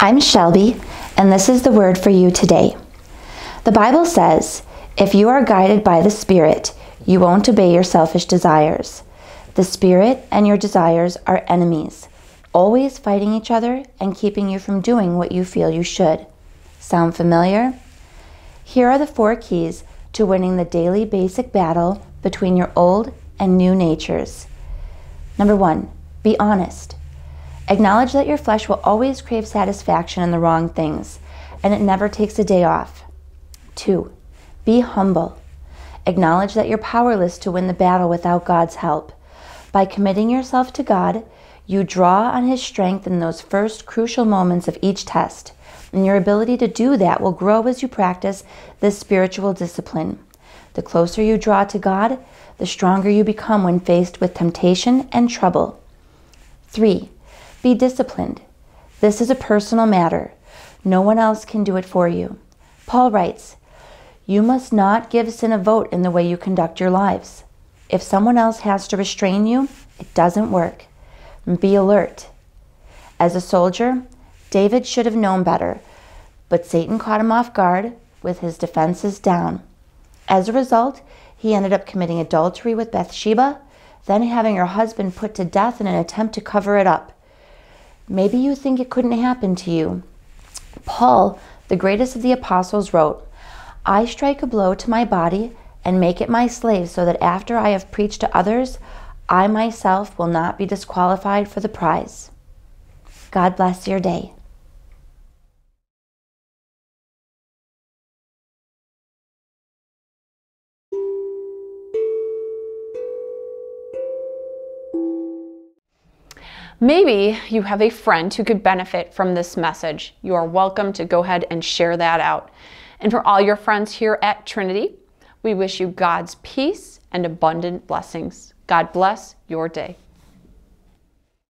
I'm Shelby, and this is the word for you today. The Bible says, If you are guided by the Spirit, you won't obey your selfish desires. The Spirit and your desires are enemies, always fighting each other and keeping you from doing what you feel you should. Sound familiar? Here are the four keys to winning the daily basic battle between your old and new natures. Number one, be honest. Acknowledge that your flesh will always crave satisfaction in the wrong things, and it never takes a day off. Two, be humble. Acknowledge that you're powerless to win the battle without God's help. By committing yourself to God, you draw on His strength in those first crucial moments of each test, and your ability to do that will grow as you practice this spiritual discipline. The closer you draw to God, the stronger you become when faced with temptation and trouble. Three, be disciplined. This is a personal matter. No one else can do it for you. Paul writes, You must not give sin a vote in the way you conduct your lives. If someone else has to restrain you, it doesn't work. Be alert. As a soldier, David should have known better, but Satan caught him off guard with his defenses down. As a result, he ended up committing adultery with Bathsheba, then having her husband put to death in an attempt to cover it up. Maybe you think it couldn't happen to you. Paul, the greatest of the apostles, wrote, I strike a blow to my body and make it my slave so that after I have preached to others, I myself will not be disqualified for the prize. God bless your day. Maybe you have a friend who could benefit from this message. You are welcome to go ahead and share that out. And for all your friends here at Trinity, we wish you God's peace and abundant blessings. God bless your day.